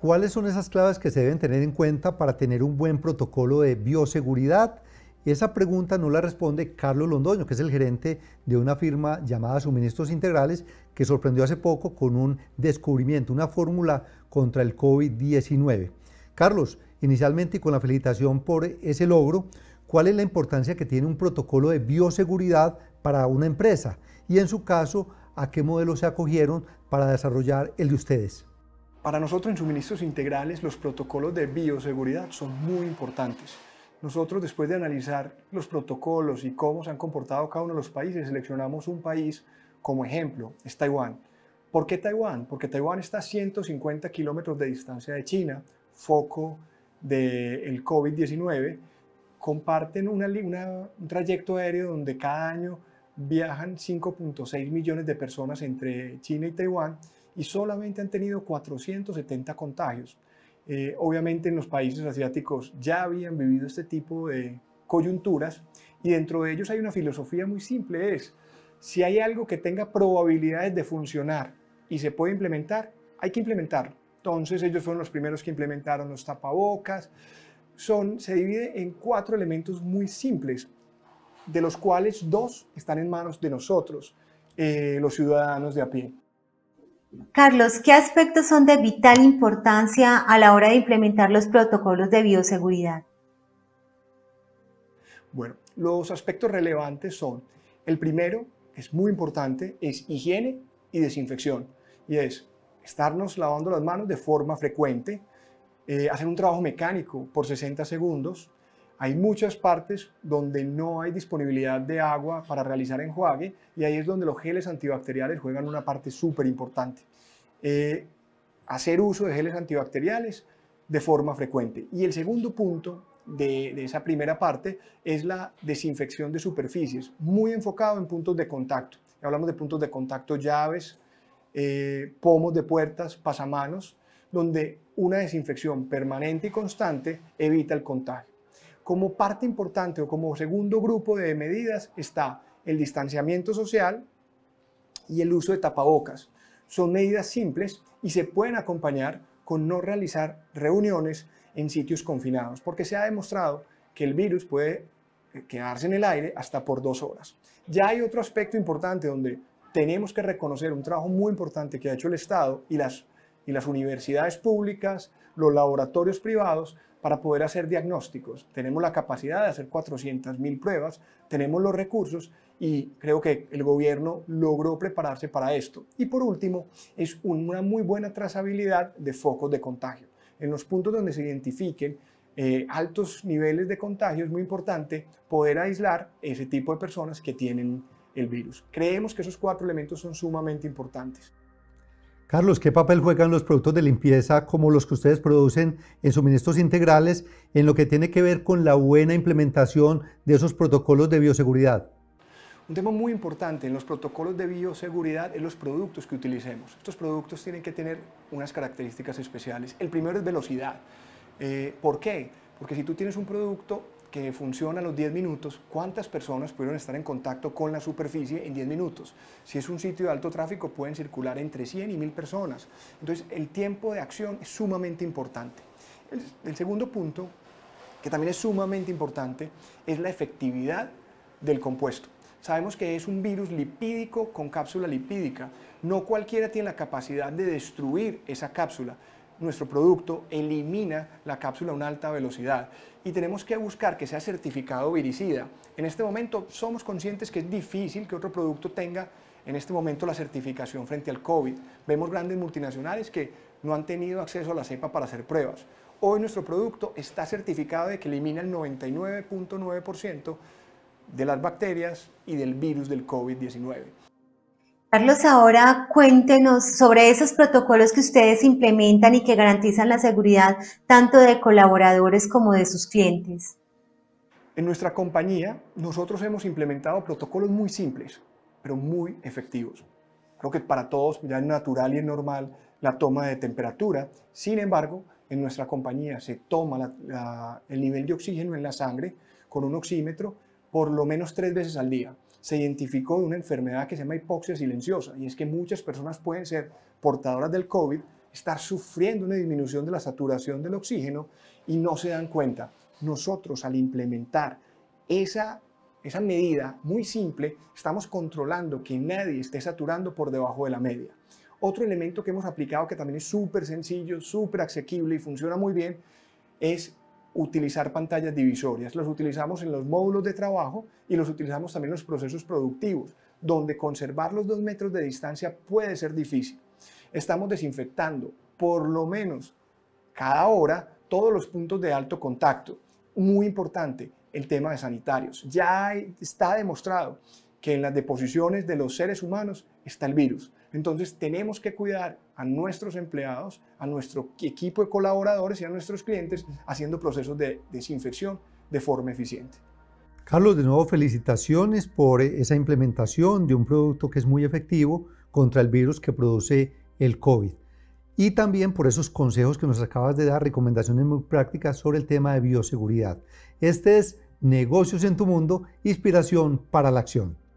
¿Cuáles son esas claves que se deben tener en cuenta para tener un buen protocolo de bioseguridad? Esa pregunta no la responde Carlos Londoño, que es el gerente de una firma llamada Suministros Integrales, que sorprendió hace poco con un descubrimiento, una fórmula contra el COVID-19. Carlos, inicialmente y con la felicitación por ese logro, ¿cuál es la importancia que tiene un protocolo de bioseguridad para una empresa? Y en su caso, ¿a qué modelo se acogieron para desarrollar el de ustedes? Para nosotros en suministros integrales los protocolos de bioseguridad son muy importantes. Nosotros después de analizar los protocolos y cómo se han comportado cada uno de los países, seleccionamos un país como ejemplo, es Taiwán. ¿Por qué Taiwán? Porque Taiwán está a 150 kilómetros de distancia de China, foco del COVID-19. Comparten un trayecto aéreo donde cada año viajan 5.6 millones de personas entre China y Taiwán y solamente han tenido 470 contagios. Eh, obviamente en los países asiáticos ya habían vivido este tipo de coyunturas y dentro de ellos hay una filosofía muy simple, es si hay algo que tenga probabilidades de funcionar y se puede implementar, hay que implementarlo. Entonces ellos fueron los primeros que implementaron los tapabocas. se divide en cuatro elementos muy simples, de los cuales dos están en manos de nosotros, eh, los ciudadanos de a pie. Carlos, ¿qué aspectos son de vital importancia a la hora de implementar los protocolos de bioseguridad? Bueno, los aspectos relevantes son, el primero, que es muy importante, es higiene y desinfección, y es estarnos lavando las manos de forma frecuente, eh, hacer un trabajo mecánico por 60 segundos, hay muchas partes donde no hay disponibilidad de agua para realizar enjuague y ahí es donde los geles antibacteriales juegan una parte súper importante. Eh, hacer uso de geles antibacteriales de forma frecuente. Y el segundo punto de, esa primera parte es la desinfección de superficies, muy enfocado en puntos de contacto. Hablamos de puntos de contacto llaves, eh, pomos de puertas, pasamanos, donde una desinfección permanente y constante evita el contagio. Como parte importante o como segundo grupo de medidas está el distanciamiento social y el uso de tapabocas. Son medidas simples y se pueden acompañar con no realizar reuniones en sitios confinados, porque se ha demostrado que el virus puede eh, quedarse en el aire hasta por dos horas. Ya hay otro aspecto importante donde tenemos que reconocer un trabajo muy importante que ha hecho el Estado y las, y las universidades públicas, los laboratorios privados, para poder hacer diagnósticos. Tenemos la capacidad de hacer 400.000 pruebas, tenemos los recursos y creo que el gobierno logró prepararse para esto. Y por último, es una muy buena trazabilidad de focos de contagio. En los puntos donde se identifiquen eh, altos niveles de contagio es muy importante poder aislar ese tipo de personas que tienen el virus. Creemos que esos cuatro elementos son sumamente importantes. Carlos, ¿qué papel juegan los productos de limpieza como los que ustedes producen en suministros integrales en lo que tiene que ver con la buena implementación de esos protocolos de bioseguridad? Un tema muy importante en los protocolos de bioseguridad es los productos que utilicemos. Estos productos tienen que tener unas características especiales. El primero es velocidad. Eh, ¿Por qué? Porque si tú tienes un producto que funciona a los 10 minutos, cuántas personas pudieron estar en contacto con la superficie en 10 minutos. Si es un sitio de alto tráfico, pueden circular entre 100 y 1000 personas. Entonces, el tiempo de acción es sumamente importante. El, el segundo punto, que también es sumamente importante, es la efectividad del compuesto. Sabemos que es un virus lipídico con cápsula lipídica. No cualquiera tiene la capacidad de destruir esa cápsula nuestro producto elimina la cápsula a una alta velocidad y tenemos que buscar que sea certificado viricida. En este momento somos conscientes que es difícil que otro producto tenga en este momento la certificación frente al COVID. Vemos grandes multinacionales que no han tenido acceso a la cepa para hacer pruebas. Hoy nuestro producto está certificado de que elimina el 99.9% de las bacterias y del virus del COVID-19. Carlos, ahora cuéntenos sobre esos protocolos que ustedes implementan y que garantizan la seguridad tanto de colaboradores como de sus clientes. En nuestra compañía, nosotros hemos implementado protocolos muy simples, pero muy efectivos. Creo que para todos ya es natural y es normal la toma de temperatura. Sin embargo, en nuestra compañía se toma el nivel de oxígeno en la sangre con un oxímetro por lo menos tres veces al día. Se identificó una enfermedad que se llama hipoxia silenciosa y es que muchas personas pueden ser portadoras del COVID, estar sufriendo una disminución de la saturación del oxígeno y no se dan cuenta. Nosotros al implementar esa, esa medida muy simple, estamos controlando que nadie esté saturando por debajo de la media. Otro elemento que hemos aplicado que también es súper sencillo, súper asequible y funciona muy bien es utilizar pantallas divisorias. Los utilizamos en los módulos de trabajo y los utilizamos también en los procesos productivos, donde conservar los dos metros de distancia puede ser difícil. Estamos desinfectando por lo menos cada hora todos los puntos de alto contacto. Muy importante el tema de sanitarios. Ya está demostrado que en las deposiciones de los seres humanos está el virus. Entonces tenemos que cuidar a nuestros empleados, a nuestro equipo de colaboradores y a nuestros clientes haciendo procesos de desinfección de forma eficiente. Carlos, de nuevo felicitaciones por esa implementación de un producto que es muy efectivo contra el virus que produce el COVID. Y también por esos consejos que nos acabas de dar, recomendaciones muy prácticas sobre el tema de bioseguridad. Este es Negocios en tu Mundo, inspiración para la acción.